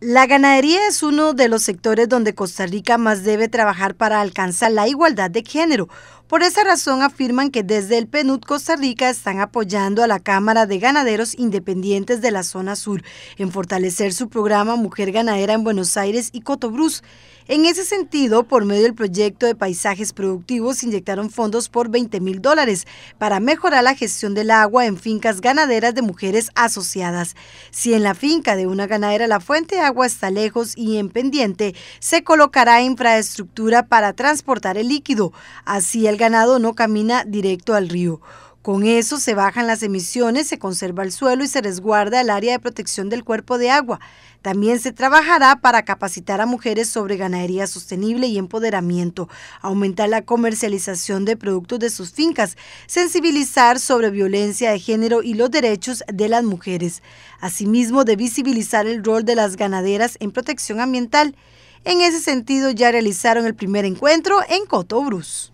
La ganadería es uno de los sectores donde Costa Rica más debe trabajar para alcanzar la igualdad de género, por esa razón afirman que desde el PNUD Costa Rica están apoyando a la Cámara de Ganaderos Independientes de la Zona Sur en fortalecer su programa Mujer Ganadera en Buenos Aires y Cotobruz. En ese sentido, por medio del proyecto de paisajes productivos, inyectaron fondos por 20 mil dólares para mejorar la gestión del agua en fincas ganaderas de mujeres asociadas. Si en la finca de una ganadera la fuente de agua está lejos y en pendiente, se colocará infraestructura para transportar el líquido. Así el ganado no camina directo al río. Con eso se bajan las emisiones, se conserva el suelo y se resguarda el área de protección del cuerpo de agua. También se trabajará para capacitar a mujeres sobre ganadería sostenible y empoderamiento, aumentar la comercialización de productos de sus fincas, sensibilizar sobre violencia de género y los derechos de las mujeres, asimismo de visibilizar el rol de las ganaderas en protección ambiental. En ese sentido ya realizaron el primer encuentro en Cotobrus.